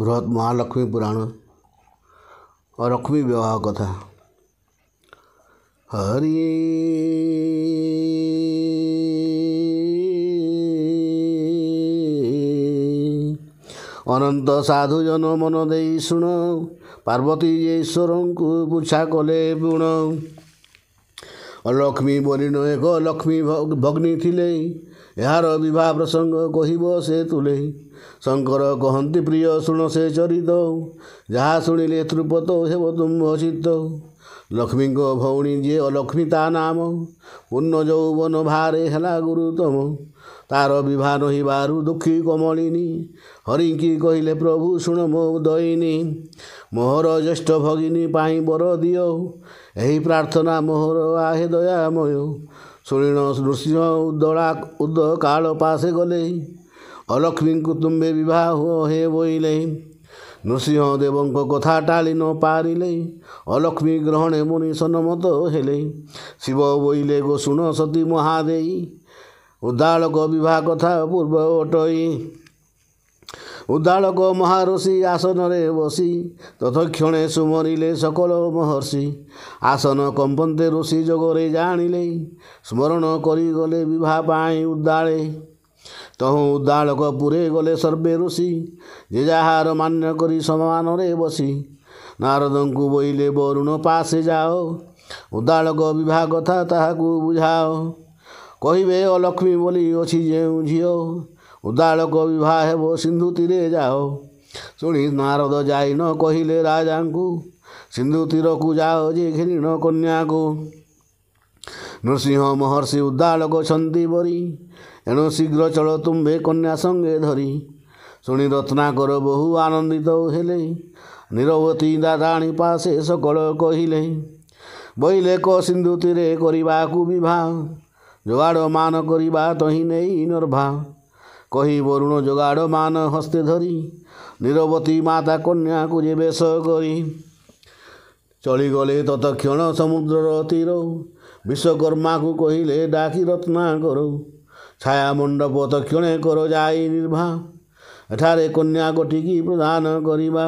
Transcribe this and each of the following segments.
बृहत् महालक्ष्मी पुराण लक्ष्मी विवाह कथा हरिन्त साधुजन मनै शुण पर्वती ईश्वर पूजा कले बुण लक्ष्मी बलि एक लक्ष्मी प्रसंग प्रसङ्ग से तुले ଶଙ୍କର କହନ୍ତି ପ୍ରିୟ ଶୁଣ ସେ ଚରିତ ଯାହା ଶୁଣିଲେ ତୃପତ ହେବ ତୁମ୍ଭ ଚିତ ଲକ୍ଷ୍ମୀଙ୍କ ଭଉଣୀ ଯିଏ ଅଲକ୍ଷ୍ମୀ ତା ନାମ ପୂର୍ଣ୍ଣ ଯୌବନ ଭାରେ ହେଲା ଗୁରୁତମ ତାର ବିବାହ ନହିବାରୁ ଦୁଃଖୀ କମଳିନୀ ହରିଙ୍କି କହିଲେ ପ୍ରଭୁ ଶୁଣ ମୋ ଦୟିନୀ ମୋହର ଜ୍ୟେଷ୍ଠ ଭଗିନୀ ପାଇଁ ବର ଦିଅ ଏହି ପ୍ରାର୍ଥନା ମୋହର ଆହେ ଦୟାମୟ ଶୁଣିଣ ନୃସିଂହ ଉଦଳା ଉଦ କାଳ ପାସେ ଗଲେ ଅଲକ୍ଷ୍ମୀଙ୍କୁ ତୁମ୍ଭେ ବିବାହ ହୁଅ ହେ ବୋଇଲେ ନୃସିଂହ ଦେବଙ୍କ କଥା ଟାଳି ନ ପାରିଲେ ଅଲକ୍ଷ୍ମୀ ଗ୍ରହଣେ ମୁନି ସନମତ ହେଲେ ଶିବ ବୋଇଲେ ଗୋ ଶୁଣ ସତୀ ମହାଦେଇ ଉଦାଳକ ବିବାହ କଥା ପୂର୍ବ ଅଟଇ ଉଦାଳକ ମହାରଷି ଆସନରେ ବସି ତଥକ୍ଷଣେ ସୁମରିଲେ ସକଳ ମହର୍ଷି ଆସନ କମ୍ପନ୍ତେ ଋଷି ଯୋଗରେ ଜାଣିଲେ ସ୍ମରଣ କରିଗଲେ ବିବାହ ପାଇଁ ଉଦାଳେ ତହୁଁ ଉଦାଳକ ପୁରେ ଗଲେ ସର୍ବେ ଋଷି ଯେ ଯାହାର ମାନ୍ୟ କରି ସମାନରେ ବସି ନାରଦଙ୍କୁ ବୋଇଲେ ବରୁଣ ପାସେ ଯାଅ ଉଦାଳକ ବିବାହ କଥା ତାହାକୁ ବୁଝାଅ କହିବେ ଅଲକ୍ଷ୍ମୀ ବୋଲି ଅଛି ଯେଉଁ ଝିଅ ଉଦାଳକ ବିବାହ ହେବ ସିନ୍ଧୁତିରେ ଯାଅ ଶୁଣି ନାରଦ ଯାଇ ନ କହିଲେ ରାଜାଙ୍କୁ ସିନ୍ଧୁତିରକୁ ଯାଅ ଯେ ନ କନ୍ୟାକୁ ନୃସିଂହ ମହର୍ଷି ଉଦାଳକ ଛନ୍ତି ବରି ଏଣୁ ଶୀଘ୍ର ଚଳ ତୁମ୍ଭେ କନ୍ୟା ସଙ୍ଗେ ଧରି ଶୁଣି ରତ୍ନାକର ବହୁ ଆନନ୍ଦିତ ହେଲେ ନିରବତୀ ଦାଦାଣୀ ପାଶେ ସକଳ କହିଲେ ବୋଇଲେ କ ସିନ୍ଧୁତିରେ କରିବାକୁ ବିଭା ଯୋଗାଡ଼ ମାନ କରିବା ତହି ନେଇ ନର୍ଭା କହି ବରୁଣ ଯୋଗାଡ଼ ମାନ ହସ୍ତେ ଧରି ନିରବତୀ ମାତା କନ୍ୟାକୁ ଯେ ବେଶ କରି ଚଳିଗଲେ ତତକ୍ଷଣ ସମୁଦ୍ରର ତୀର ବିଶ୍ୱକର୍ମାକୁ କହିଲେ ଡାକି ରତ୍ନା କରୁ ছায়া মণ্ডপ তক্ষণে কর যাই নির্ভা এঠারে কন্যা গোটিকি প্রদান করিবা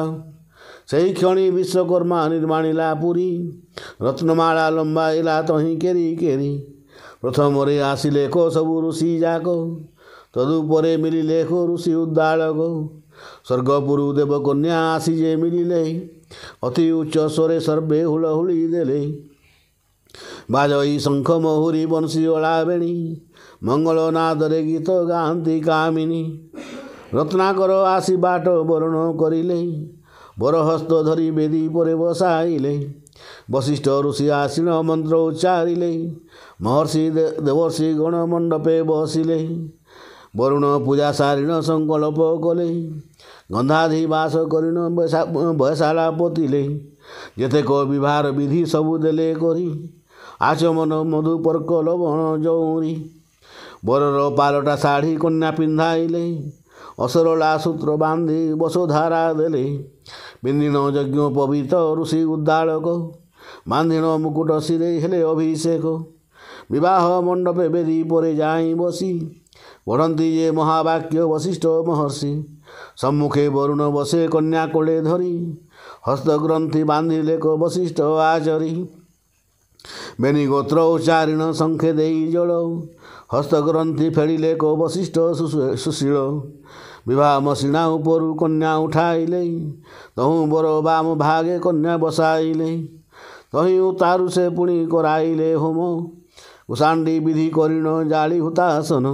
সেই ক্ষণী বিশ্বকর্মা নির্মাণিলা পুরী রত্নমাড়া লম্বাইলা তহি কেরি কেরি প্রথমরে আসিলে কো সবু ঋষি যাক তদুপরে মিলিলে কো ঋষি উদ্দালক স্বর্গপুর দেবকন্যা আসি যে মিলিলে অতি উচ্চ স্বরে সর্বে হুড়হুড়ি দেলে বাজয়ী শঙ্খ মহুরী বংশী ওলা বেণী ମଙ୍ଗଳନାଦରେ ଗୀତ ଗାଆନ୍ତି କାମିନୀ ରତ୍ନାକର ଆସି ବାଟ ବରଣ କରିଲେ ବରହସ୍ତ ଧରି ବେଦି ପରେ ବସାଇଲେ ବଶିଷ୍ଠ ଋଷି ଆସିଣ ମନ୍ତ୍ର ଉଚ୍ଚାରିଲେ ମହର୍ଷି ଦେବର୍ଷି ଗଣ ମଣ୍ଡପେ ବସିଲେ ବରୁଣ ପୂଜା ସାରିଣ ସଂକଳ୍ପ କଲେ ଗନ୍ଧାଧି ବାସ କରିଣ ବୟସାଳା ପୋତିଲେ ଯେତେକ ବିବାହର ବିଧି ସବୁ ଦେଲେ କରି ଆଚମନ ମଧୁପର୍କ ଲବଣ ଜଉରୀ ବରର ପାଲଟା ଶାଢ଼ୀ କନ୍ୟା ପିନ୍ଧାଇଲେ ଅସରଳା ସୂତ୍ର ବାନ୍ଧି ବସୁଧାରା ଦେଲେ ବିନ୍ଦିଣ ଯଜ୍ଞ ପବିତ ଋଷି ଉଦ୍ଦାଳକ ବାନ୍ଧିଣ ମୁକୁଟ ସିରେଇ ହେଲେ ଅଭିଷେକ ବିବାହ ମଣ୍ଡପେ ବେରି ପରେ ଯାଇ ବସି ପଢ଼ନ୍ତି ଯେ ମହାବାକ୍ୟ ବଶିଷ୍ଠ ମହର୍ଷି ସମ୍ମୁଖେ ବରୁଣ ବସେ କନ୍ୟା କୋଳେ ଧରି ହସ୍ତଗ୍ରନ୍ଥି ବାନ୍ଧିଲେ କ ବଶିଷ୍ଠ ଆଚରି ବେନିଗୋତ୍ର ଉଚ୍ଚାରିଣ ଶଙ୍ଖେ ଦେଇ ଜଳ ହସ୍ତଗ୍ରନ୍ଥି ଫେରିଲେ କୋ ବଶିଷ୍ଠ ସୁଶୀଳ ବିବାହ ମସିଣା ଉପରୁ କନ୍ୟା ଉଠାଇଲେ ତହୁଁ ବର ବାମ ଭାଗେ କନ୍ୟା ବସାଇଲେ ତହିଁ ଉତାରୁ ସେ ପୁଣି କରାଇଲେ ହୋମ ଉଷାଣ୍ଡି ବିଧି କରିଣ ଜାଳି ହୁତାସନ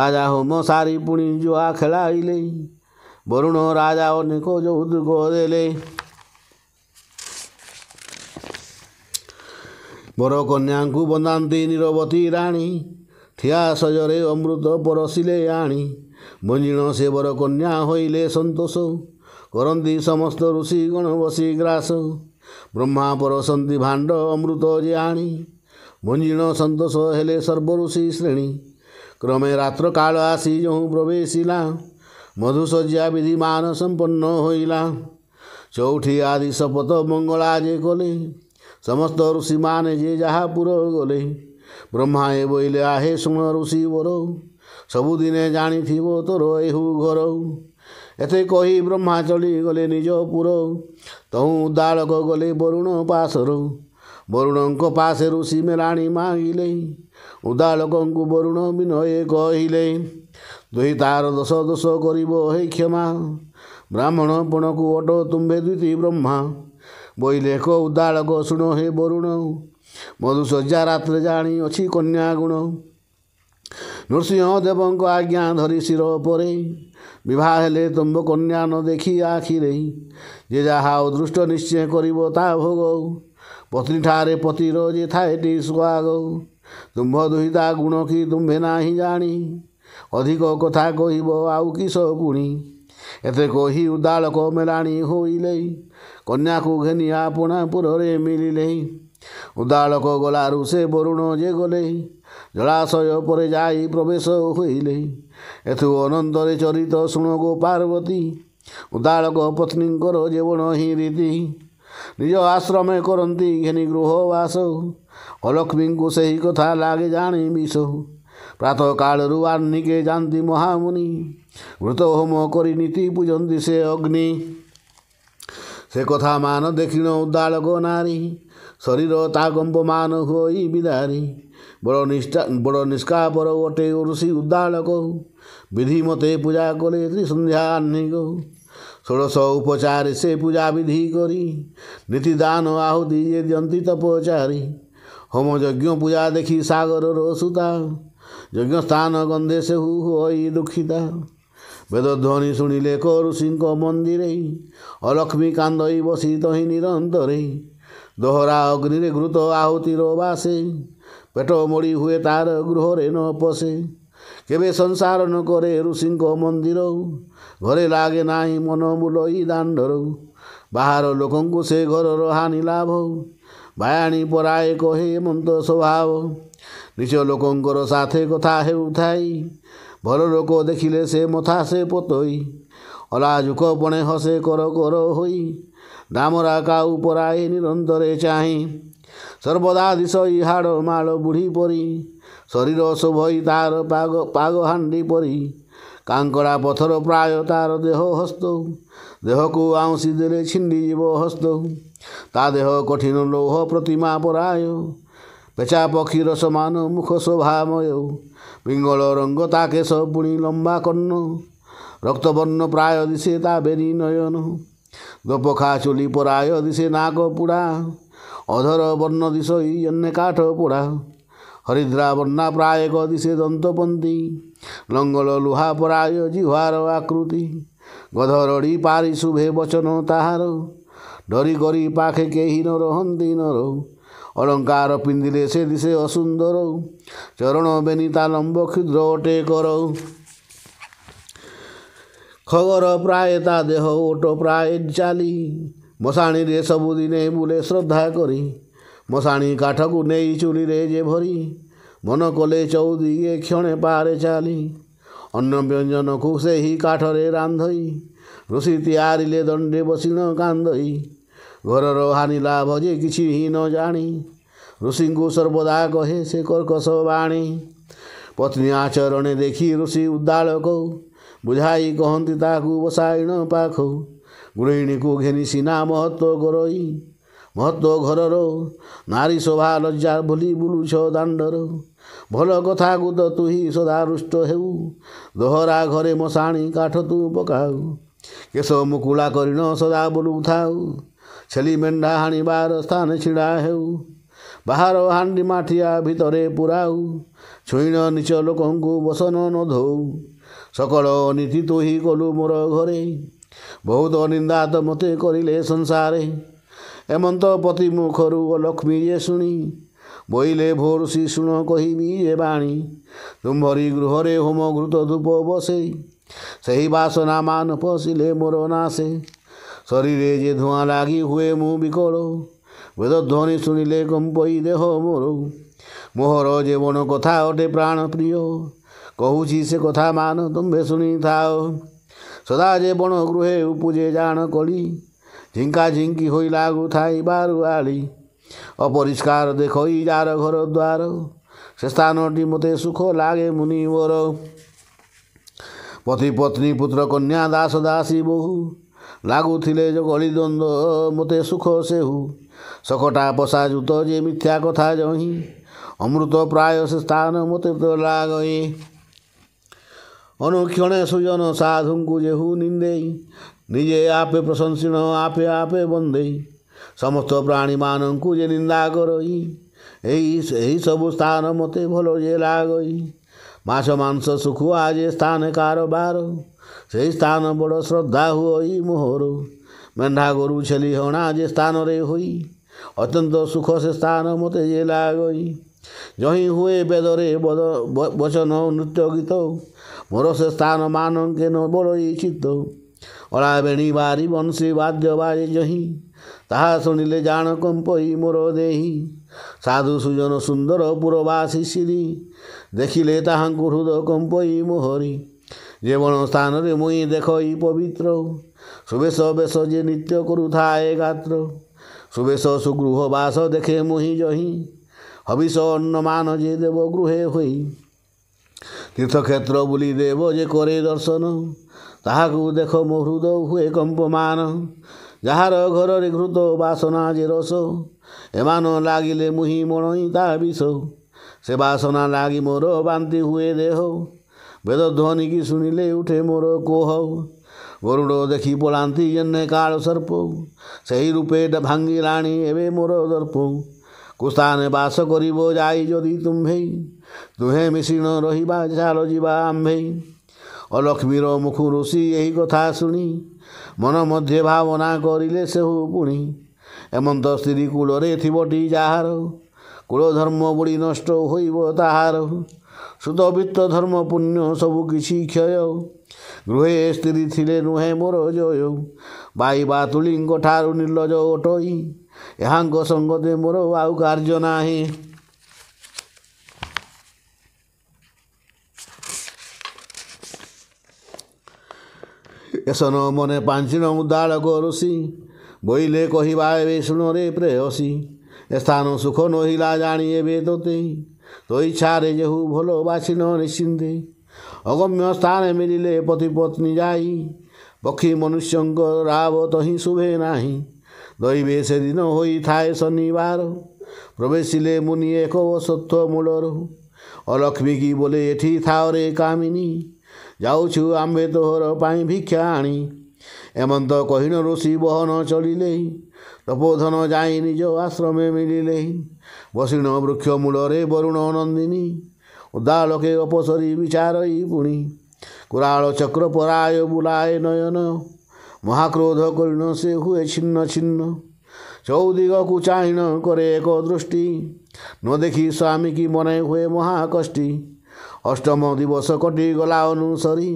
ରାଜା ହୋମ ସାରି ପୁଣି ଜୁଆ ଖେଳାଇଲେ ବରୁଣ ରାଜା ଅନେକ ଯୌତୁକ ଦେଲେ ବର କନ୍ୟାଙ୍କୁ ବନ୍ଦାନ୍ତି ନିରବତୀ ରାଣୀ ଠିଆ ସଜରେ ଅମୃତ ପରଶିଲେ ଆଣି ବଞ୍ଜିଣ ସେବର କନ୍ୟା ହୋଇଲେ ସନ୍ତୋଷ କରନ୍ତି ସମସ୍ତ ଋଷି ଗଣ ବସି ଗ୍ରାସ ବ୍ରହ୍ମା ପରସନ୍ତି ଭାଣ୍ଡ ଅମୃତ ଯେ ଆଣି ଭଞ୍ଜିଣ ସନ୍ତୋଷ ହେଲେ ସର୍ବଋଷି ଶ୍ରେଣୀ କ୍ରମେ ରାତ୍ର କାଳ ଆସି ଯେଉଁ ପ୍ରବେଶିଲା ମଧୁସଜ୍ୟା ବିଧିମାନ ସମ୍ପନ୍ନ ହୋଇଲା ଚଉଠି ଆଦି ଶପଥ ମଙ୍ଗଳା ଯେ କଲେ ସମସ୍ତ ଋଷିମାନେ ଯେ ଯାହା ପୁର ଗଲେ ବ୍ରହ୍ମା ଏ ବୋଇଲେ ଆହେ ଶୁଣ ଋଷି ବର ସବୁଦିନେ ଜାଣିଥିବ ତୋର ଏହୁ ଘର ଏତେ କହି ବ୍ରହ୍ମା ଚଳିଗଲେ ନିଜ ପୁର ତହୁ ଦାଳକ ଗଲେ ବରୁଣ ପାସରୁ ବରୁଣଙ୍କ ପାସେ ଋଷି ମେଳାଣି ମାଗିଲେ ଉଦାଳକଙ୍କୁ ବରୁଣ ବିନୟ କହିଲେ ଦୁଇ ତାର ଦୋଷ ଦୋଷ କରିବ ହେ କ୍ଷମା ବ୍ରାହ୍ମଣ ପଣକୁ ଅଟ ତୁମ୍ଭେ ଦୁଇଟି ବ୍ରହ୍ମା ବୋଇଲେ କ ଉଦାଳକ ଶୁଣ ହେ ବରୁଣ ମଧୁସଜ୍ଜା ରାତ୍ରେ ଜାଣି ଅଛି କନ୍ୟା ଗୁଣ ନୃସିଂହ ଦେବଙ୍କ ଆଜ୍ଞା ଧରି ଶିର ପରେ ବିବାହ ହେଲେ ତୁମ୍ଭ କନ୍ୟା ନ ଦେଖି ଆଖିରେ ଯେ ଯାହା ଅଦୃଷ୍ଟ ନିଶ୍ଚୟ କରିବ ତା ଭୋଗ ପତ୍ନୀଠାରେ ପତିର ଯେ ଥାଏ ଟି ସୁଆଗ ତୁମ୍ଭ ଦୁହିତା ଗୁଣ କି ତୁମ୍ଭେ ନାହିଁ ଜାଣି ଅଧିକ କଥା କହିବ ଆଉ କିସ ପୁଣି ଏତେ କହି ଉଦାଳକ ମେଲାଣି ହୋଇଲେ କନ୍ୟାକୁ ଘେନି ଆପଣା ପୁରରେ ମିଳିଲେ ଉଦାଳକ ଗଲାରୁ ସେ ବରୁଣ ଯେ ଗଲେ ଜଳାଶୟ ପରେ ଯାଇ ପ୍ରବେଶ ହୋଇଲେ ଏଥୁ ଅନନ୍ତରେ ଚରିତ ଶୁଣ ଗୋ ପାର୍ବତୀ ଉଦାଳକ ପତ୍ନୀଙ୍କର ଜୀବନ ହିଁ ରୀତି ନିଜ ଆଶ୍ରମେ କରନ୍ତି ଘେନି ଗୃହବାସ ଅଲକ୍ଷ୍ମୀଙ୍କୁ ସେହି କଥା ଲାଗେ ଜାଣି ବିଷ ପ୍ରାତଃ କାଳରୁ ଆର୍ନିକେ ଯାଆନ୍ତି ମହାମୁନି ମୃତ ହୋମ କରି ନୀତି ପୂଜନ୍ତି ସେ ଅଗ୍ନି ସେ କଥା ମାନ ଦେଖିଣ ଉଦାଳକ ନାରୀ ଶରୀର ତା ଗମ୍ବମାନ ହୋଇ ବିଦାରି ବଡ଼ ନିଷ୍ଠା ବଡ଼ ନିଷ୍କାପର ଗୋଟେ ଋଷି ଉଦାଳକ ବିଧି ମୋତେ ପୂଜା କଲେ ସନ୍ଧ୍ୟା ଆହ୍ନିକ ଷୋଡ଼ଶ ଉପଚାରେ ସେ ପୂଜା ବିଧି କରି ନୀତିଦାନ ଆହୁତି ଯେ ଦିଅନ୍ତି ତପଚାରି ହୋମଯଜ୍ଞ ପୂଜା ଦେଖି ସାଗରର ସୂତା ଯଜ୍ଞ ସ୍ଥାନ ଗନ୍ଧେ ସେ ହୁ ହୋଇ ଦୁଃଖିତା ବେଦଧ୍ୱନି ଶୁଣିଲେ କ ଋଷିଙ୍କ ମନ୍ଦିରେ ଅଲକ୍ଷ୍ମୀ କାନ୍ଦ ବସି ତହିଁ ନିରନ୍ତରେ ଦୋହରା ଅଗ୍ନିରେ ଘୃତ ଆହୁତିର ବାସେ ପେଟ ମୋଡ଼ି ହୁଏ ତାର ଗୃହରେ ନ ପଶେ କେବେ ସଂସାର ନ କରେ ଋଷିଙ୍କ ମନ୍ଦିର ଘରେ ଲାଗେ ନାହିଁ ମନ ମୂଲ ଇ ଦାଣ୍ଡର ବାହାର ଲୋକଙ୍କୁ ସେ ଘରର ହାନି ଲାଭ ବାୟାଣୀ ପରାଏ କହେ ମନ୍ତ ସ୍ୱଭାବ ନିଜ ଲୋକଙ୍କର ସାଥେ କଥା ହେଉଥାଏ ଭଲ ଲୋକ ଦେଖିଲେ ସେ ମଥା ସେ ପତୋଇ ଅଲାଝୁକ ପଣେ ହସେ କର କର ହୋଇ ଦାମରାକା ଉପରାଏ ନିରନ୍ତରେ ଚାହିଁ ସର୍ବଦା ଦିଶ ହାଡ଼ ମାଳ ବୁଢ଼ି ପରି ଶରୀର ଶୋଭଇ ତାର ପାଗ ପାଗ ହାଣ୍ଡି ପରି କାଙ୍କଡ଼ା ପଥର ପ୍ରାୟ ତାର ଦେହ ହସ୍ତ ଦେହକୁ ଆଉଁସି ଦେଲେ ଛିଣ୍ଡିଯିବ ହସ୍ତ ତା ଦେହ କଠିନ ଲୌହ ପ୍ରତିମା ପରାୟ ପେଚା ପକ୍ଷୀର ସମାନ ମୁଖ ଶୋଭାମୟ ପିଙ୍ଗଳ ରଙ୍ଗ ତା କେଶ ପୁଣି ଲମ୍ବା କର୍ଣ୍ଣ ରକ୍ତବର୍ଣ୍ଣ ପ୍ରାୟ ଦିଶେ ତା ବେରି ନୟନ ଗପଖା ଚୁଲି ପରାୟ ଦିଶେ ନାଗ ପୋଡ଼ା ଅଧର ବର୍ଣ୍ଣ ଦିଶ ଇନ୍ନେ କାଠ ପୋଡ଼ା ହରିଦ୍ରା ବର୍ଣ୍ଣା ପ୍ରାୟକ ଦିଶେ ଦନ୍ତପନ୍ତୀ ଲଙ୍ଗଳ ଲୁହା ପରାୟ ଜିହ୍ୱାର ଆକୃତି ଗଧରଡ଼ି ପାରି ଶୁଭେ ବଚନ ତାହାର ଡରି କରି ପାଖେ କେହି ନ ରହନ୍ତି ନର ଅଳଙ୍କାର ପିନ୍ଧିଲେ ସେ ଦିଶେ ଅସୁନ୍ଦର ଚରଣ ବେନି ତା ଲମ୍ବ କ୍ଷୁଦ୍ର ଅଟେ କରଉ ପ୍ରାୟ ତା ଦେହ ଓଟ ପ୍ରାୟ ଚାଲି ମଶାଣିରେ ସବୁଦିନେ ବୁଲେ ଶ୍ରଦ୍ଧା କରି ମଶାଣି କାଠକୁ ନେଇ ଚୁଲିରେ ଯେ ଭରି ମନ କଲେ ଚଉଦି ଏ କ୍ଷଣେ ପାରେ ଚାଲି ଅନ୍ୟ ବ୍ୟଞ୍ଜନକୁ ସେହି କାଠରେ ରାନ୍ଧଇ ଋଷି ତିଆରିଲେ ଦଣ୍ଡେ ବସିଣ କାନ୍ଦଇ ଘରର ହାନି ଲାଭ ଯେ କିଛି ହିଁ ନ ଜାଣି ଋଷିଙ୍କୁ ସର୍ବଦା କହେ ସେ କର୍କଶ ବାଣୀ ପତ୍ନୀ ଆଚରଣେ ଦେଖି ଋଷି ଉଦ୍ଦାଳ କହୁ ବୁଝାଇ କହନ୍ତି ତାହାକୁ ବସାଇଣ ପାଖ ଗୃହିଣୀକୁ ଘେନି ସିନା ମହତ ଗରଇ ମହତ ଘରର ନାରୀ ଶୋଭା ଲଜ୍ଜା ଭୁଲି ବୁଲୁଛ ଦାଣ୍ଡର ଭଲ କଥା କଥାକୁ ତ ହିଁ ସଦା ରୁଷ୍ଟ ହେଉ ଦୋହରା ଘରେ ମଶାଣି କାଠ ତୁ ପକାଉ କେଶ ମୁକୁଳା କରିଣ ସଦା ବୁଲୁଥାଉ ଛେଲି ମେଣ୍ଢା ହାଣିବାର ସ୍ଥାନ ଛିଡ଼ା ହେଉ ବାହାର ହାଣ୍ଡି ମାଠିଆ ଭିତରେ ପୁରାଉ ଛୁଇଣ ନିଚ ଲୋକଙ୍କୁ ବସନ ନ ଧୋଉ ସକଳ ଅନୀତି ତୋହି କଲୁ ମୋର ଘରେ ବହୁତ ଅନିନ୍ଦା ତ ମୋତେ କରିଲେ ସଂସାରେ ହେମନ୍ତ ପତି ମୁଖରୁ ଓ ଲକ୍ଷ୍ମୀ ଯେ ଶୁଣି ବୋଇଲେ ଭୋର ସି ଶୁଣ କହିବି ଯେ ବାଣୀ ତୁମ୍ଭରି ଗୃହରେ ହୋମ ଘୃତ ଧୂପ ବସେଇ ସେହି ବାସନା ମାନ ପଶିଲେ ମୋର ନାସେ ଶରୀରେ ଯେ ଧୂଆଁ ଲାଗି ହୁଏ ମୁଁ ବିକଳ ବେଦଧ୍ୱନି ଶୁଣିଲେ କମ୍ପଇ ଦେହ ମୋର ମୋହର ଜୀବନ କଥା ଅଟେ ପ୍ରାଣ ପ୍ରିୟ କହୁଛି ସେ କଥା ମାନ ତୁମ୍ଭେ ଶୁଣିଥାଅ ସଦା ଯେ ବଣ ଗୃହେ ଉପୁଜେ ଜାଣ କଳି ଝିଙ୍କା ଝିଙ୍କି ହୋଇ ଲାଗୁ ଥାଇ ବାରୁ ଆଳି ଅପରିଷ୍କାର ଦେଖଇ ଯାର ଘର ଦ୍ୱାର ସେ ସ୍ଥାନଟି ମୋତେ ସୁଖ ଲାଗେ ମୁନିବର ପତି ପତ୍ନୀ ପୁତ୍ର କନ୍ୟା ଦାସ ଦାସୀ ବୋହୁ ଲାଗୁଥିଲେ ଯେ ଗଳି ଦ୍ୱନ୍ଦ ମୋତେ ସୁଖ ସେହୁ ସକଟା ପଶାଯୁତ ଯେ ମିଥ୍ୟା କଥା ଜହିଁ ଅମୃତ ପ୍ରାୟ ସେ ସ୍ଥାନ ମୋତେ ତ ଲାଗେ অনুক্ষণে সুজন সাধুঙ্কু যেহু নিন্দেই নিজে ଆପେ ପ୍ରଶଂସୀଣ ଆପେ ଆପେ ବନ୍ଦେଇ ସମସ୍ତ ପ୍ରାଣୀମାନଙ୍କୁ ଯେ ନିନ୍ଦା କରଇ ଏହି ଏହି ସବୁ ସ୍ଥାନ ମୋତେ ଭଲ ଯେ ଲାଗଇ ମାଛ ମାଂସ ଶୁଖୁଆ ଯେ ସ୍ଥାନ କାରବାର ସେହି ସ୍ଥାନ ବଡ଼ ଶ୍ରଦ୍ଧା ହୁଅଇ ମୋହର ମେଣ୍ଢା ଗୋରୁ ଛେଲି ହଣା ଯେ ସ୍ଥାନରେ ହୋଇ ଅତ୍ୟନ୍ତ ସୁଖ ସେ ସ୍ଥାନ ମୋତେ ଯେ ଲାଗଇ ଯହିଁ ହୁଏ ବେଦରେ ବଚନ ନୃତ୍ୟ ଗୀତ ମୋର ସେ ସ୍ଥାନମାନଙ୍କେ ନ ବଡ଼ ଚିତ୍ତ ଅଳା ବେଣୀ ବାରି ବଂଶୀ ବାଦ୍ୟ ବାଜି ଜହିଁ ତାହା ଶୁଣିଲେ ଜାଣ କମ୍ପଇ ମୋର ଦେହି ସାଧୁ ସୁଜନ ସୁନ୍ଦର ପୁରବାସୀ ସିରି ଦେଖିଲେ ତାହାଙ୍କୁ ହୃଦ କମ୍ପଇ ମୋହରି ଜୀବନ ସ୍ଥାନରେ ମୁଇଁ ଦେଖଇ ପବିତ୍ର ସୁବେଶ ବେଶ ଯେ ନିତ୍ୟ କରୁଥାଏ ଗାତ୍ର ସୁବେଶ ସୁଗୃହ ବାସ ଦେଖେ ମୁହିଁ ଜହିଁ ହବିଷ ଅନ୍ନମାନ ଯେ ଦେବ ଗୃହେ ହୋଇ ତୀର୍ଥକ୍ଷେତ୍ର ବୁଲି ଦେବ ଯେ କରେ ଦର୍ଶନ ତାହାକୁ ଦେଖ ମୋ ହୃଦୟ ହୁଏ କମ୍ପମାନ ଯାହାର ଘରରେ ଘୃତ ବାସନା ଯେ ରସ ଏମାନ ଲାଗିଲେ ମୁହିଁ ମଣଇ ତାହା ବିଷ ସେ ବାସନା ଲାଗି ମୋର ବାନ୍ତି ହୁଏ ଦେହ ବେଦ ଧ୍ୱନିକି ଶୁଣିଲେ ଉଠେ ମୋର କୋହ ଗରୁଡ଼ ଦେଖି ପଳାନ୍ତି ଜେହ୍ନେ କାଳ ସର୍ପ ସେହି ରୂପେ ଭାଙ୍ଗିଲାଣି ଏବେ ମୋର ଦର୍ପ କୁସ୍ଥାନ ବାସ କରିବ ଯାଇ ଯଦି ତୁମ୍ଭେଇ ଦୁହେଁ ମିଶ୍ରିଣ ରହିବା ଚାଲ ଯିବା ଆମ୍ଭେଇ ଅଲକ୍ଷ୍ମୀର ମୁଖୁ ଋଷି ଏହି କଥା ଶୁଣି ମନ ମଧ୍ୟ ଭାବନା କରିଲେ ସେହୁ ପୁଣି ଏମନ୍ତ ସ୍ତ୍ରୀ କୂଳରେ ଥିବଟି ଯାହାର କୁଳଧର୍ମ ବୁଡ଼ି ନଷ୍ଟ ହୋଇବ ତାହାର ସୁତବିତ୍ତ ଧର୍ମ ପୁଣ୍ୟ ସବୁ କିଛି କ୍ଷୟ ଗୃହେ ସ୍ତ୍ରୀ ଥିଲେ ନୁହେଁ ମୋର ଜୟ ବାଇ ବାତୁଳିଙ୍କ ଠାରୁ ନିର୍ଲଜ ଅଟଇ ଏହାଙ୍କ ସଙ୍ଗତି ମୋର ଆଉ କାର୍ଯ୍ୟ ନାହିଁ ଏସନ ମନେ ପାଞ୍ଚିଣ ଉଦାଳ କରୁସି ବୋଇଲେ କହିବା ଏବେ ଶୁଣରେ ପ୍ରେୟସୀ ଏ ସ୍ଥାନ ସୁଖ ନହିଲା ଜାଣି ଏବେ ତୋତେ ତୋ ଇଚ୍ଛାରେ ଯେହୁ ଭଲ ବାସିନ ନିଶ୍ଚିନ୍ତେ ଅଗମ୍ୟ ସ୍ଥାନ ମିଳିଲେ ପତି ପତ୍ନୀ ଯାଇ ପକ୍ଷୀ ମନୁଷ୍ୟଙ୍କ ରାବ ତହିଁ ଶୁଭେ ନାହିଁ দৈবেশ দিন হইথায় শনিবার প্রবেশিলে মুনি এক সত্য মূলর অলক্ষ্মী কি বলে এঠি থাওরে কামিনী যাওছু আম্বে তোহর পাই ভিক্ষা আনি এমন্ত কহিন ঋষি বহন চলিলে তপোধন যাই নিজ আশ্রমে মিলিলে বসিণ বৃক্ষ মূলরে বরুণ নন্দিনী উদালকে অপসরি বিচারই পুণি কুরাল চক্র পরায় বুলায় নয়ন ମହାକ୍ରୋଧ କରିନ ସେ ହୁଏ ଛିନ୍ନ ଛିନ୍ନ ଚଉଦିଗକୁ ଚାହିଁ କରେ ଏକ ଦୃଷ୍ଟି ନ ଦେଖି ସ୍ୱାମୀ କି ମନେ ହୁଏ ମହାକଷ୍ଟି ଅଷ୍ଟମ ଦିବସ କଟିଗଲା ଅନୁସରି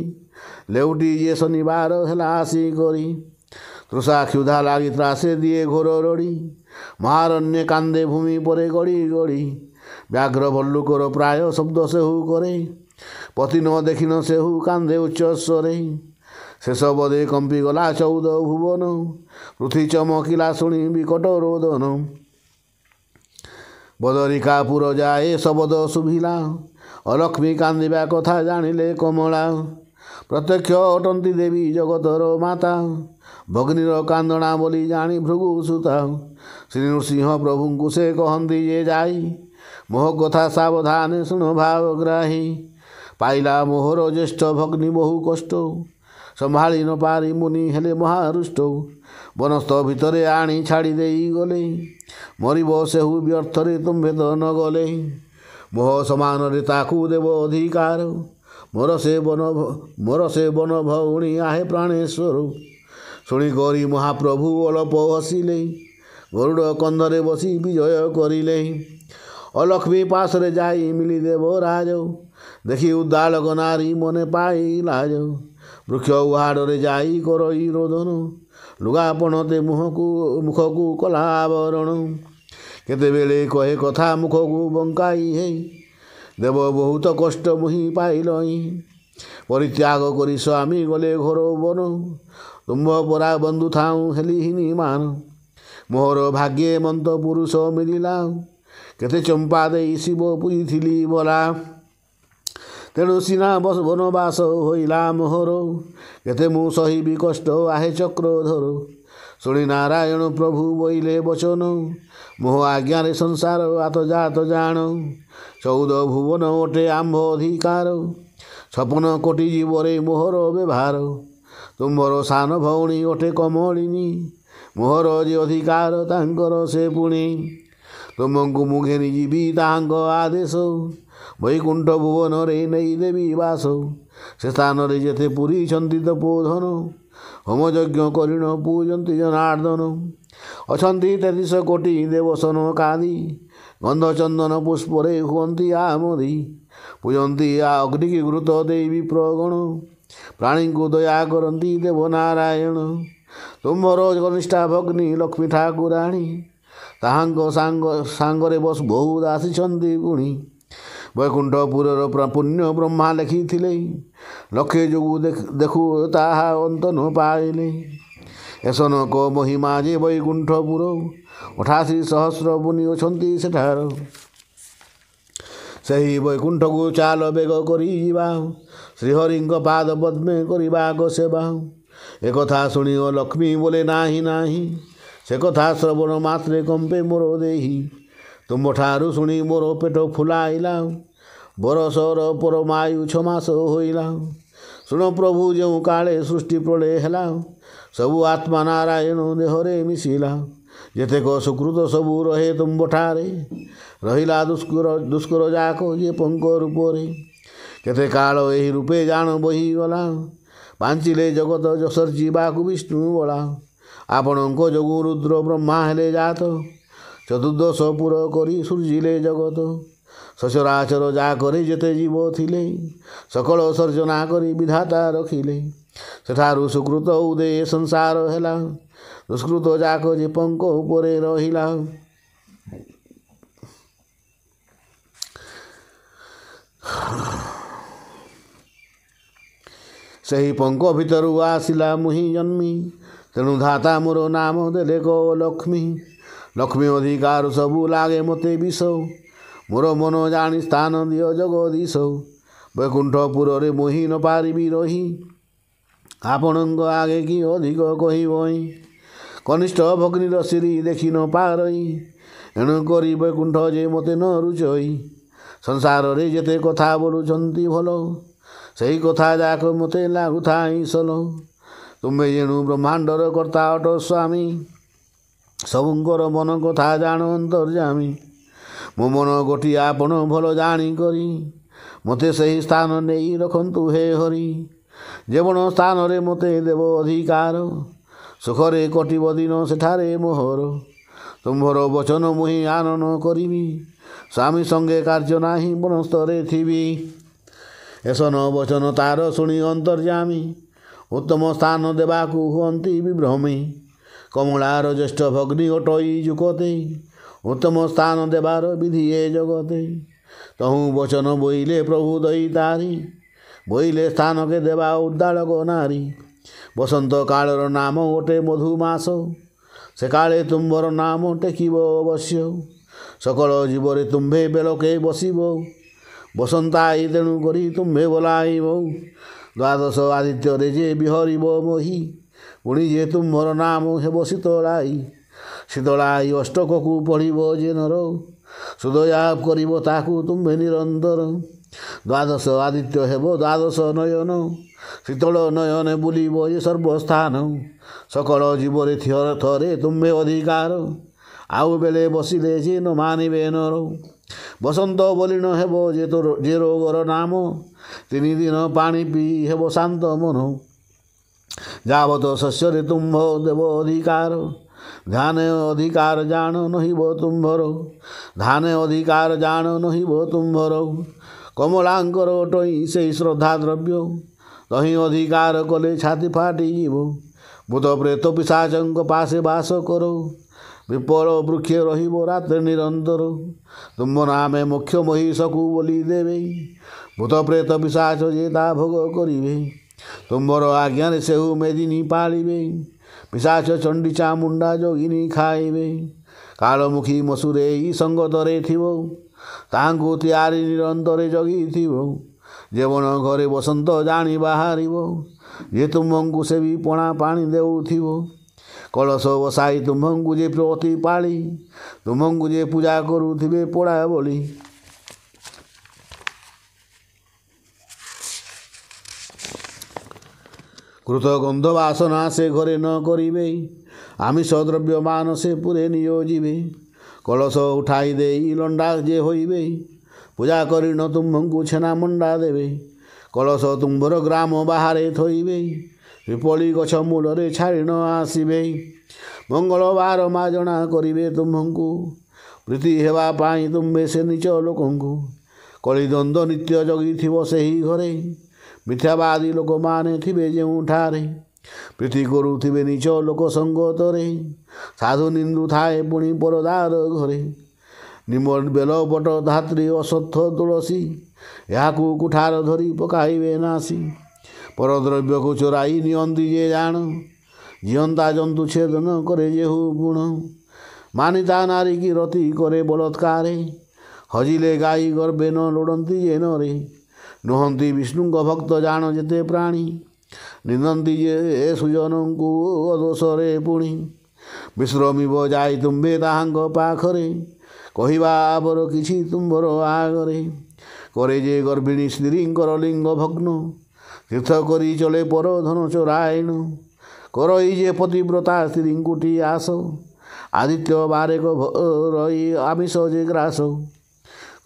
ଲେଉଟି ଯେ ଶନିବାର ହେଲା ଆସିକରି ତୃଷା କ୍ଷୁଧା ଲାଗି ତ୍ରାସେ ଦିଏ ଘୋର ରଡ଼ି ମହାରଣ୍ୟ କାନ୍ଦେ ଭୂମି ପରେ ଗଡ଼ି ଗଡ଼ି ବ୍ୟାଘ୍ର ଭଲ୍ଲୁକର ପ୍ରାୟ ଶବ୍ଦ ସେହୁ କରେ ପତି ନ ଦେଖିନ ସେହୁ କାନ୍ଦେ ଉଚ୍ଚ ସ୍ୱରେ ଶେଷ ବୋଧେ କମ୍ପିଗଲା ଚଉଦ ଭୁବନ ପୃଥିବୀ ଚମକିଲା ଶୁଣି ବିକଟ ରୋଦନ ବଦରିକାପୁର ଯାଏ ଶବଦ ଶୁଭିଲା ଅଲକ୍ଷ୍ମୀ କାନ୍ଦିବା କଥା ଜାଣିଲେ କମଳା ପ୍ରତ୍ୟକ୍ଷ ଅଟନ୍ତି ଦେବୀ ଜଗତର ମାତା ଭଗ୍ନୀର କାନ୍ଦଣା ବୋଲି ଜାଣି ଭୃଗୁ ସୁତା ଶ୍ରୀ ନୃସିଂହ ପ୍ରଭୁଙ୍କୁ ସେ କହନ୍ତି ଯେ ଯାଇ ମୋହ କଥା ସାବଧାନ ଶୁଣ ଭାବଗ୍ରାହୀ ପାଇଲା ମୋହର ଜ୍ୟେଷ୍ଠ ଭଗ୍ନୀ ବହୁ କଷ୍ଟ ସମ୍ଭାଳି ନ ପାରି ମୁନି ହେଲେ ମହାରୁଷ୍ଟ ବନସ୍ଥ ଭିତରେ ଆଣି ଛାଡ଼ି ଦେଇଗଲେ ମରିବ ସେହୁ ବ୍ୟର୍ଥରେ ତୁମ୍ଭେ ତ ନ ଗଲେ ମୋହ ସମାନରେ ତାକୁ ଦେବ ଅଧିକାର ମୋର ସେ ବନ ମୋର ସେ ବନ ଭଉଣୀ ଆହେ ପ୍ରାଣେଶ୍ୱର ଶୁଣି ଗରି ମହାପ୍ରଭୁ ଅଳପ ହସିଲେ ଗରୁଡ଼ କନ୍ଧରେ ବସି ବିଜୟ କରିଲେ ଅଲକ୍ଷ୍ମୀ ପାସରେ ଯାଇ ମିଳିଦେବ ରାଜ ଦେଖି ଉଦାଳକ ନାରୀ ମନେ ପାଇଲା ଯେଉଁ ବୃକ୍ଷ ଉହାଡ଼ରେ ଯାଇ କରଇ ରୋଦନ ଲୁଗାପଣ ତେ ମୁହଁକୁ ମୁଖକୁ କଲାବରଣ କେତେବେଳେ କହେ କଥା ମୁଖକୁ ବଙ୍କାଇ ହେ ଦେବ ବହୁତ କଷ୍ଟ ମୁହିଁ ପାଇଲ ପରିତ୍ୟାଗ କରି ସ୍ୱାମୀ ଗଲେ ଘର ବନ ତୁମ୍ଭ ପରା ବନ୍ଧୁ ଥାଉଁ ହେଲି ହିନି ମାନ ମୋହର ଭାଗ୍ୟ ମନ୍ତ ପୁରୁଷ ମିଳିଲା କେତେ ଚମ୍ପା ଦେଇ ଶିବ ପୁରୀ ଥିଲି ବରା ତେଣୁ ସିନା ବସ ବନବାସ ହୋଇଲା ମୋହର କେତେ ମୁଁ ସହିବି କଷ୍ଟ ଆହେ ଚକ୍ର ଧରୁ ଶୁଣି ନାରାୟଣ ପ୍ରଭୁ ବୋଇଲେ ବଚନ ମୋହ ଆଜ୍ଞାରେ ସଂସାର ଆତ ଜାତ ଜାଣ ଚଉଦ ଭୁବନ ଅଟେ ଆମ୍ଭ ଅଧିକାର ଛପନ କୋଟି ଜୀବରେ ମୋହର ବ୍ୟବହାର ତୁମର ସାନ ଭଉଣୀ ଅଟେ କମଳିନୀ ମୋହର ଯେ ଅଧିକାର ତାଙ୍କର ସେ ପୁଣି ତୁମଙ୍କୁ ମୁଁ ଯିବି ତାଙ୍କ ଆଦେଶ ବୈକୁଣ୍ଠ ଭୁବନରେ ନେଇ ଦେବି ବାସ ସେ ସ୍ଥାନରେ ଯେତେ ପୁରୀଛନ୍ତି ତ ପୋଧନ ହୋମଯଜ୍ଞ କରିଣ ପୁଅନ୍ତି ଜନାର୍ଦ୍ଦନ ଅଛନ୍ତି ତେତିଶ କୋଟି ଦେବସନ କାନ୍ଦି ଚନ୍ଦନ ପୁଷ୍ପରେ ହୁଅନ୍ତି ଆମରି ପୂଜନ୍ତି ଆ ଅଗ୍ନିକି ଗୃତ ଦେବୀ ପ୍ରଗଣ ପ୍ରାଣୀଙ୍କୁ ଦୟା କରନ୍ତି ଦେବ ନାରାୟଣ ତୁମର କନିଷ୍ଠା ଭଗ୍ନି ଲକ୍ଷ୍ମୀ ଠାକୁରାଣୀ ତାହାଙ୍କ ସାଙ୍ଗ ସାଙ୍ଗରେ ବସ ବହୁତ ଆସିଛନ୍ତି ପୁଣି ବୈକୁଣ୍ଠପୁରର ପୁଣ୍ୟ ବ୍ରହ୍ମା ଲେଖିଥିଲେ ଲକ୍ଷେ ଯୋଗୁଁ ଦେଖୁ ତାହା ଅନ୍ତ ନ ପାଇଲେ ଏସନକ ମହିମା ଯେ ବୈକୁଣ୍ଠପୁର ଅଠାଅଶୀ ସହସ୍ର ବୁନି ଅଛନ୍ତି ସେଠାର ସେହି ବୈକୁଣ୍ଠକୁ ଚାଲ ବେଗ କରିଯିବା ଶ୍ରୀହରିଙ୍କ ପାଦ ପଦ୍ମେ କରିବା ଗ ସେବା ଏ କଥା ଶୁଣିବ ଲକ୍ଷ୍ମୀ ବୋଲେ ନାହିଁ ନାହିଁ ସେ କଥା ଶ୍ରବଣ ମାତ୍ରେ କମ୍ପେ ମୋର ଦେହି ତୁମଠାରୁ ଶୁଣି ମୋର ପେଟ ଫୁଲାଇଲା ବରସର ପରମାୟୁ ଛମାସ ହୋଇଲା ଶୁଣ ପ୍ରଭୁ ଯେଉଁ କାଳେ ସୃଷ୍ଟି ପ୍ରଳୟ ହେଲା ସବୁ ଆତ୍ମା ନାରାୟଣ ଦେହରେ ମିଶିଲା ଯେତେକ ସୁକୃତ ସବୁ ରହେ ତୁମ୍ବଠାରେ ରହିଲା ଦୁଷ୍କର ଦୁଷ୍କର ଯାକ ଇଏ ପଙ୍କ ରୂପରେ କେତେ କାଳ ଏହି ରୂପେ ଜାଣ ବହିଗଲା ପାଞ୍ଚିଲେ ଜଗତ ଯଶର୍ଜିବାକୁ ବିଷ୍ଣୁ ବଳା ଆପଣଙ୍କ ଯୋଗୁଁ ରୁଦ୍ର ବ୍ରହ୍ମା ହେଲେ ଜାତ চতুর্দশ পুর করি সূর্যিলে জগত সচরাচর যা করে যেতে জীব থিলে সকল সর্জনা করি বিধাতা রখিলে ସେଠାରୁ ସୁକୃତ ଉଦୟ ସଂସାର ହେଲା ଦୁଷ୍କୃତ ଯାକ ଯେ ପଙ୍କ ଉପରେ ରହିଲା ସେହି ପଙ୍କ ଭିତରୁ ଆସିଲା ମୁହିଁ ଜନ୍ମି ତେଣୁ ଧାତା ମୋର ନାମ ଦେଲେ ଗୋ ଲକ୍ଷ୍ମୀ ଲକ୍ଷ୍ମୀ ଅଧିକାର ସବୁ ଲାଗେ ମୋତେ ବିଷ ମୋର ମନ ଜାଣି ସ୍ଥାନ ଦିଅ ଜଗଦୀଶ ବୈକୁଣ୍ଠପୁରରେ ମୁହି ନ ପାରିବି ରହି ଆପଣଙ୍କ ଆଗେ କି ଅଧିକ କହିବ କନିଷ୍ଠ ଭଗ୍ନୀର ଶ୍ରୀ ଦେଖି ନ ପାରି ଏଣୁ କରି ବୈକୁଣ୍ଠ ଯେ ମୋତେ ନ ରୁଚଇ ସଂସାରରେ ଯେତେ କଥା ବୋଲୁଛନ୍ତି ଭଲ ସେହି କଥା ଯାକ ମୋତେ ଲାଗୁଥାଏ ସଲ ତୁମେ ଯେଣୁ ବ୍ରହ୍ମାଣ୍ଡର କର୍ତ୍ତା ଅଟ ସ୍ୱାମୀ ସବୁଙ୍କର ମନ କଥା ଜାଣ ଅନ୍ତର୍ଯାମୀ ମୋ ମନ ଗୋଟିଏ ଆପଣ ଭଲ ଜାଣିକରି ମୋତେ ସେହି ସ୍ଥାନ ନେଇ ରଖନ୍ତୁ ହେ ହରି ଯେବଣ ସ୍ଥାନରେ ମୋତେ ଦେବ ଅଧିକାର ସୁଖରେ କଟିବ ଦିନ ସେଠାରେ ମୋହର ତୁମ୍ଭର ବଚନ ମୁହିଁ ଆନନ କରିବି ସ୍ୱାମୀ ସଙ୍ଗେ କାର୍ଯ୍ୟ ନାହିଁ ବନସ୍ତରେ ଥିବି ଏସନ ବଚନ ତାର ଶୁଣି ଅନ୍ତର୍ଯାମୀ ଉତ୍ତମ ସ୍ଥାନ ଦେବାକୁ ହୁଅନ୍ତି ବିଭ୍ରମୀ কমলার জ্যেষ্ঠ ভগ্নি ওটই যুগতে উত্তম স্থান দেবার বিধি এ জগতে তহু বচন বইলে প্রভু দই তারি বইলে স্থানকে দেবা উদ্দালক নারী বসন্ত কালর নাম ওটে মধু মাস কালে তুম্বর নাম টেকিব অবশ্য সকল জীবরে তুম্ভে বেলকে বসিব বসন্তাই তেণু করি তুম্ভে বলাইব দ্বাদশ আদিত্যরে যে বিহরিব মহি ପୁଣି ଯେହେତୁ ମୋର ନାମ ହେବ ଶୀତଳାଇ ଶୀତଳାଇ ଅଷ୍ଟକକୁ ପଢ଼ିବ ଯେ ନର ସୁଦୟାବ କରିବ ତାକୁ ତୁମ୍ଭେ ନିରନ୍ତର ଦ୍ୱାଦଶ ଆଦିତ୍ୟ ହେବ ଦ୍ୱାଦଶ ନୟନ ଶୀତଳ ନୟନେ ବୁଲିବ ଯେ ସର୍ବସ୍ଥାନ ସକଳ ଜୀବରେ ଥରେ ତୁମ୍ଭେ ଅଧିକାର ଆଉ ବେଳେ ବସିଲେ ଯେ ନ ମାନିବେ ନର ବସନ୍ତ ବଲିଣ ହେବ ଯେ ତୋର ଯେ ରୋଗର ନାମ ତିନି ଦିନ ପାଣି ପିଇ ହେବ ଶାନ୍ତ ମନ ଯାବତ ଶସ୍ୟରେ ତୁମ୍ଭ ଦେବ ଅଧିକାର ଧ୍ୟାନ ଅଧିକାର ଜାଣ ନହିବ ତୁମ୍ଭର ଧ୍ୟାନ ଅଧିକାର ଜାଣ ନହିବ ତୁମ୍ଭର କମଳାଙ୍କର ଅଟଇ ସେଇ ଶ୍ରଦ୍ଧା ଦ୍ରବ୍ୟ ତହି ଅଧିକାର କଲେ ଛାତି ଫାଟିଯିବ ଭୂତ ପ୍ରେତ ପିସାଚଙ୍କ ପାଶେ ବାସ କର ବିପଳ ବୃକ୍ଷ ରହିବ ରାତ୍ରି ନିରନ୍ତର ତୁମର ନାମେ ମୁଖ୍ୟ ମହିଷକୁ ବୋଲି ଦେବେ ଭୂତ ପ୍ରେତ ପିସାଚ ଯେ ତା ଭୋଗ କରିବେ ତୁମର ଆଜ୍ଞାରେ ସେଉ ମେଦିନି ପାଳିବେ ପିଶାଚ ଚଣ୍ଡିଚା ମୁଣ୍ଡା ଜଗିନି ଖାଇବେ କାଳମୁଖୀ ମସୁରେ ଏଇ ସଙ୍ଗତରେ ଥିବ ତାଙ୍କୁ ତିଆରି ନିରନ୍ତରେ ଜଗିଥିବ ଜୀବନ ଘରେ ବସନ୍ତ ଜାଣି ବାହାରିବ ଯେ ତୁମ୍ଭଙ୍କୁ ସେ ବି ପଣା ପାଣି ଦେଉଥିବ କଳସ ବସାଇ ତୁମ୍ଭଙ୍କୁ ଯେ ପ୍ରତି ପାଳି ତୁମଙ୍କୁ ଯେ ପୂଜା କରୁଥିବେ ପୋଡ଼ା ବୋଲି কৃতগন্ধ বাসনা সে ঘরে ন করিবে আমি সদ্রব্য মানসে পুরে নিয়োজিবে কলস উঠাই দেই লণ্ডা যে হইবে পূজা করি ন তুম্ভঙ্কু ছেনা মন্ডা দেবে কলস তুম্ভর গ্রাম বাহারে থইবে ପିପଳି ଗଛ ମୂଳରେ ଛାଡ଼ି ନ ଆସିବେ ମଙ୍ଗଳବାର ମାଜଣା କରିବେ ତୁମ୍ଭଙ୍କୁ ପ୍ରୀତି ହେବା ପାଇଁ ତୁମ୍ଭେ ସେ ନିଜ ଲୋକଙ୍କୁ କଳିଦ୍ୱନ୍ଦ୍ୱ ନିତ୍ୟ ଜଗିଥିବ সেই ঘরে મિથ્યાવાદી લોકો માને થીબે જેવું ઠારે પૃથ્વી ગુરુ થીબે નીચો લોકો સંગોતો રે સાધુ નિંદુ થાય પુણી પરોદાર ઘરે નિમળ ବେଲ ପଟ ଧାତ୍ରୀ ଅଶ୍ୱତ୍ଥ ତୁଳସୀ ଏହାକୁ କୁଠାର ଧରି ପକାଇବେ ନାସି ପରଦ୍ରବ୍ୟକୁ ଚୋରାଇ ନିଅନ୍ତି ଯେ ଜାଣ ଜିଅନ୍ତା ଜନ୍ତୁ ଛେଦନ କରେ ଯେହୁ ଗୁଣ ମାନିତା ନାରୀକି ରତି କରେ ବଳତ୍କାରେ ହଜିଲେ ଗାଈ ଗର୍ବେ ନ ଲୋଡ଼ନ୍ତି ଯେ ନରେ ନୁହନ୍ତି ବିଷ୍ଣୁଙ୍କ ଭକ୍ତ ଜାଣ ଯେତେ ପ୍ରାଣୀ ନିନ୍ଦନ୍ତି ଯେ ଏ ସୁଜନଙ୍କୁ ଅଦୋଷରେ ପୁଣି ବିଶ୍ରମିବ ଯାଇ ତୁମ୍ଭେ ତାହାଙ୍କ ପାଖରେ କହିବା ଆବର କିଛି ତୁମ୍ଭର ଆଗରେ କରେ ଯେ ଗର୍ଭିଣୀ ସ୍ତ୍ରୀଙ୍କର ଲିଙ୍ଗ ଭଗ୍ନ ତୀର୍ଥ କରି ଚଳେ ପର ଧନ ଚରାୟଣ କର ଇ ଯେ ପତିବ୍ରତା ସ୍ତ୍ରୀଙ୍କୁ ଟି ଆସ ଆଦିତ୍ୟ ବାରେକ ରହି ଆମିଷ ଯେ ଗ୍ରାସ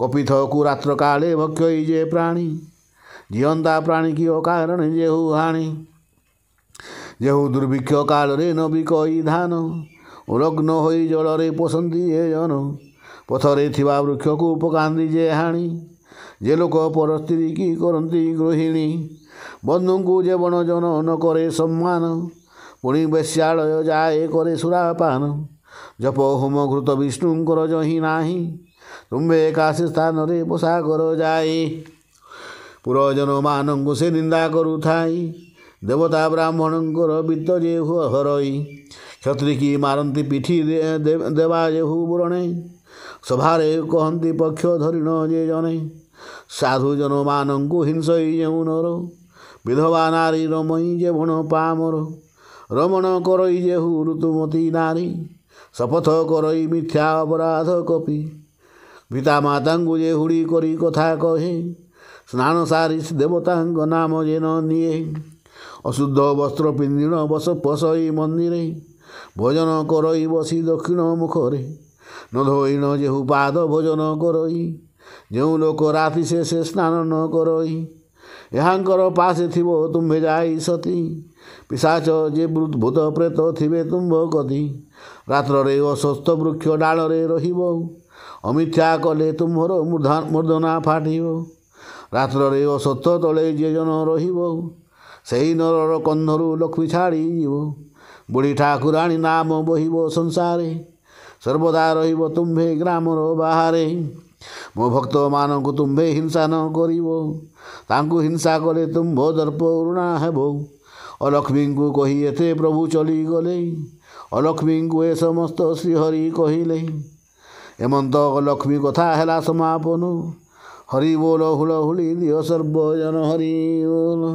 କପିଥ କୁ ରାତ୍ର କାଳେ ଭକ୍ଷଇ ଯେ ପ୍ରାଣୀ ଜିଅନ୍ତା ପ୍ରାଣୀ କି ଅକାରଣ ଯେହୁ ହାଣି ଯେହୁ ଦୁର୍ଭିକ୍ଷ କାଳରେ ନବି କହି ଧାନ ଉଲଗ୍ନ ହୋଇ ଜଳରେ ପୋଷନ୍ତି ଏ ଜନ ପଥରେ ଥିବା ବୃକ୍ଷକୁ ପକାନ୍ତି ଯେ ହାଣି ଯେ ଲୋକ ପରସ୍ଥିତି କି କରନ୍ତି ଗୃହିଣୀ ବନ୍ଧୁଙ୍କୁ ଜୀବନ ଜନ ନ କରେ ସମ୍ମାନ ପୁଣି ବେଶ୍ୟାଳୟ ଯାଏ କରେ ସୁରାପାନ ଜପ ହୋମ ଘୃତ ବିଷ୍ଣୁଙ୍କର ଜହି ନାହିଁ ତୁମ୍ଭେ କାଶୀ ସ୍ଥାନରେ ପୋଷାକର କର ଯାଇ ପୁରଜନମାନଙ୍କୁ ସେ ନିନ୍ଦା କରୁଥାଏ ଦେବତା ବ୍ରାହ୍ମଣଙ୍କର ବିତ ଯେ ହୁଅ ହରଇ କ୍ଷତ୍ରିକି ମାରନ୍ତି ପିଠି ଦେବା ଯେ ହୁ ବରଣେ ସଭାରେ କହନ୍ତି ପକ୍ଷ ଧରିଣ ଯେ ଜଣେ ସାଧୁ ଜନମାନଙ୍କୁ ହିଂସଇ ଯେଉଁ ନର ବିଧବା ନାରୀ ରମଇ ଯେ ପା ମର ରମଣ କରଇ ଯେ ହୁ ଋତୁମତୀ ନାରୀ ଶପଥ କରଇ ମିଥ୍ୟା ଅପରାଧ କପି ପିତାମାତାଙ୍କୁ ଯେ ହୁଡ଼ି କରି କଥା କହେ ସ୍ନାନ ସାରି ଦେବତାଙ୍କ ନାମ ଯେ ନ ନିଏ ଅଶୁଦ୍ଧ ବସ୍ତ୍ର ପିନ୍ଧିଣ ବସ ପଶଇ ମନ୍ଦିରେ ଭୋଜନ କରଇ ବସି ଦକ୍ଷିଣ ମୁଖରେ ନ ଧୋଇଣ ଯେଉଁ ପାଦ ଭୋଜନ କରଇ ଯେଉଁ ଲୋକ ରାତି ସେ ସେ ସ୍ନାନ ନ କରଇ ଏହାଙ୍କର ପାସେ ଥିବ ତୁମ୍ଭେ ଯାଇ ସତୀ ପିଶାଚ ଯେ ଭୂତ ପ୍ରେତ ଥିବେ ତୁମ୍ଭ ଗଦି ରାତ୍ରରେ ଅସ୍ୱସ୍ଥ ବୃକ୍ଷ ଡାଳରେ ରହିବ অমিথ্যা কলে তুমর মূর্ধনা ফাটিব ରାତ୍ରରେ ଓ ସତ ତଳେ ଯିଏ ଜନ ରହିବ ସେହି ନରର କନ୍ଧରୁ ଲକ୍ଷ୍ମୀ ଛାଡ଼ିଯିବ ବୁଢ଼ୀ ଠାକୁରାଣୀ ନାମ ବହିବ ସଂସାରେ ସର୍ବଦା ରହିବ ତୁମ୍ଭେ ଗ୍ରାମର ବାହାରେ ମୋ ଭକ୍ତମାନଙ୍କୁ ତୁମ୍ଭେ ହିଂସା ନ କରିବ ତାଙ୍କୁ ହିଂସା କଲେ ତୁମ୍ଭ ଦର୍ପ ଋଣା ହେବ ଅଲକ୍ଷ୍ମୀଙ୍କୁ କହି ଏତେ ପ୍ରଭୁ ଚଲିଗଲେ ଅଲକ୍ଷ୍ମୀଙ୍କୁ ଏ ସମସ୍ତ ଶ୍ରୀହରି କହିଲେ ଏମନ୍ତ ଲକ୍ଷ୍ମୀ କଥା ହେଲା ସମାପନ ହରି ବୋଲ ହୁଳ ହୁଳି ଦିଅ ସର୍ବଜନ ହରି ବୋଲ